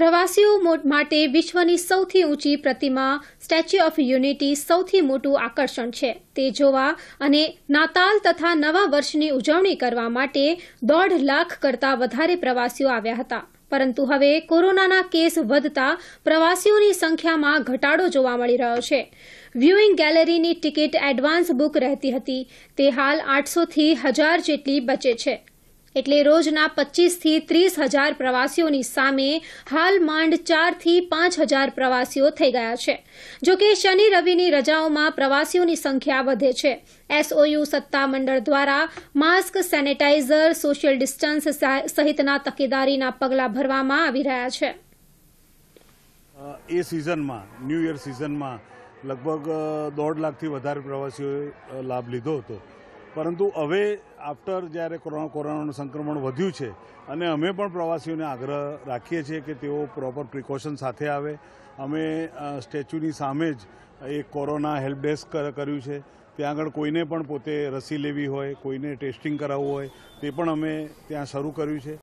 પ્રવાસીઓ માટે વિશ્વની સૌથી ઊંચી પ્રતિમા સ્ટેચ્યુ ઓફ યુનિટી સૌથી મોટું આકર્ષણ છે તે જોવા અને નાતાલ તથા નવા વર્ષની ઉજવણી કરવા માટે દોઢ લાખ કરતાં વધારે પ્રવાસીઓ આવ્યા હતા પરંતુ હવે કોરોનાના કેસ વધતા પ્રવાસીઓની સંખ્યામાં ઘટાડો જોવા મળી રહ્યો છે વ્યૂઇંગ ગેલેરીની ટિકિટ એડવાન્સ બુક રહેતી હતી તે હાલ આઠસોથી હજાર જેટલી બચે છે એટલે રોજના પચીસથી ત્રીસ હજાર પ્રવાસીઓની સામે હાલ માંડ ચારથી પાંચ હજાર પ્રવાસીઓ થઈ ગયા છે જો કે શનિ રવિની રજાઓમાં પ્રવાસીઓની સંખ્યા વધે છે એસઓયુ સત્તામંડળ દ્વારા માસ્ક સેનેટાઇઝર સોશિયલ ડિસ્ટન્સ સહિતના તકેદારીના પગલાં ભરવામાં આવી રહ્યા છે એ સિઝનમાં ન્યૂ યર સિઝનમાં લગભગ દોઢ લાખથી વધારે પ્રવાસીઓએ લાભ લીધો હતો પરંતુ હવે આફ્ટર જ્યારે કોરોના કોરોનાનું સંક્રમણ વધ્યું છે અને અમે પણ પ્રવાસીઓને આગ્રહ રાખીએ છીએ કે તેઓ પ્રોપર પ્રિકોશન સાથે આવે અમે સ્ટેચ્યુની સામે જ એક કોરોના હેલ્પ ડેસ્ક કર્યું છે ત્યાં આગળ કોઈને પણ પોતે રસી લેવી હોય કોઈને ટેસ્ટિંગ કરાવવું હોય તે પણ અમે ત્યાં શરૂ કર્યું છે